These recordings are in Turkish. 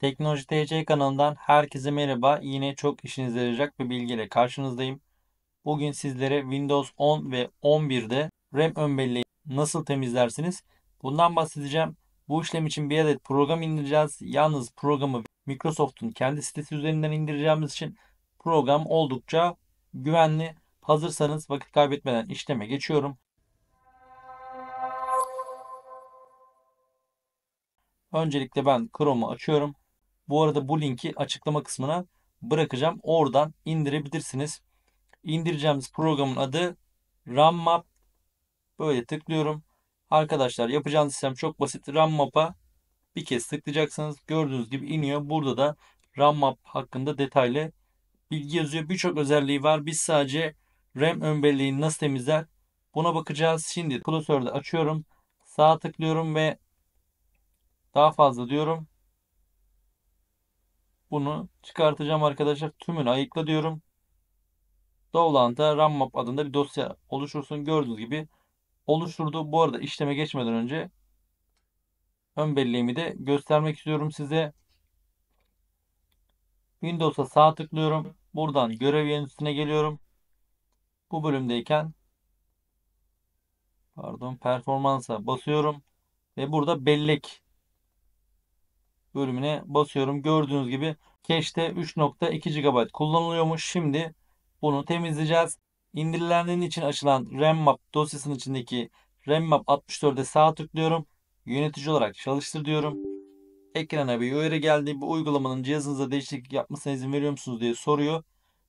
Teknoloji TC kanalından herkese merhaba. Yine çok işinize yarayacak bir bilgiyle karşınızdayım. Bugün sizlere Windows 10 ve 11'de RAM ön belleği nasıl temizlersiniz? Bundan bahsedeceğim. Bu işlem için bir adet program indireceğiz. Yalnız programı Microsoft'un kendi sitesi üzerinden indireceğimiz için program oldukça güvenli. Hazırsanız vakit kaybetmeden işleme geçiyorum. Öncelikle ben Chrome'u açıyorum. Bu arada bu linki açıklama kısmına bırakacağım. Oradan indirebilirsiniz. İndireceğimiz programın adı RAMMAP. Böyle tıklıyorum. Arkadaşlar yapacağınız sistem çok basit. RAMMAP'a bir kez tıklayacaksınız. Gördüğünüz gibi iniyor. Burada da RAMMAP hakkında detaylı bilgi yazıyor. Birçok özelliği var. Biz sadece RAM ön belleğini nasıl temizler buna bakacağız. Şimdi klasörde açıyorum. Sağa tıklıyorum ve daha fazla diyorum. Bunu çıkartacağım arkadaşlar. Tümünü ayıkla diyorum. Dovlanta Rammap adında bir dosya oluşursun. Gördüğünüz gibi oluşturdu. Bu arada işleme geçmeden önce ön belleğimi de göstermek istiyorum size. Windows'a sağ tıklıyorum. Buradan görev yenisine geliyorum. Bu bölümdeyken pardon performansa basıyorum ve burada bellek bölümüne basıyorum. Gördüğünüz gibi cache'te 3.2 GB kullanılıyormuş. Şimdi bunu temizleyeceğiz. İndirilenlerin için açılan RAMMap dosyasının içindeki RAMMap 64'e sağ tıklıyorum. Yönetici olarak çalıştır diyorum. Ekrana bir uyarı geldi. Bu uygulamanın cihazınıza değişiklik yapmasına izin veriyor musunuz diye soruyor.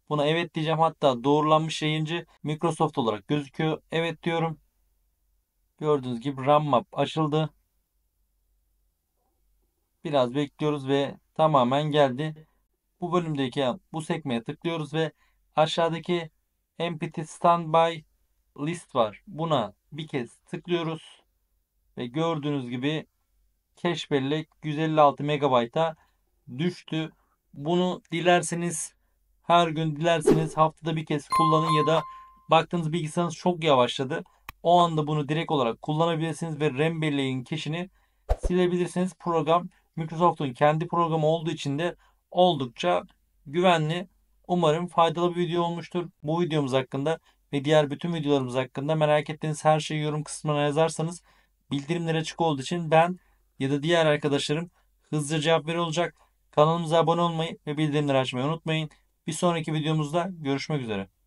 Buna evet diyeceğim. Hatta doğrulanmış yayıncı Microsoft olarak gözüküyor. Evet diyorum. Gördüğünüz gibi RAM map açıldı. Biraz bekliyoruz ve tamamen geldi. Bu bölümdeki bu sekmeye tıklıyoruz ve aşağıdaki Empty Standby list var. Buna bir kez tıklıyoruz. Ve gördüğünüz gibi cache bellek 156 megabayta düştü. Bunu dilerseniz her gün dilerseniz haftada bir kez kullanın ya da baktığınız bilgisayarınız çok yavaşladı. O anda bunu direkt olarak kullanabilirsiniz ve RAM belleğin cache'ini silebilirsiniz. Program Microsoft'un kendi programı olduğu için de oldukça güvenli. Umarım faydalı bir video olmuştur. Bu videomuz hakkında ve diğer bütün videolarımız hakkında merak ettiğiniz her şeyi yorum kısmına yazarsanız bildirimler açık olduğu için ben ya da diğer arkadaşlarım hızlıca cevap veriyor olacak. Kanalımıza abone olmayı ve bildirimleri açmayı unutmayın. Bir sonraki videomuzda görüşmek üzere.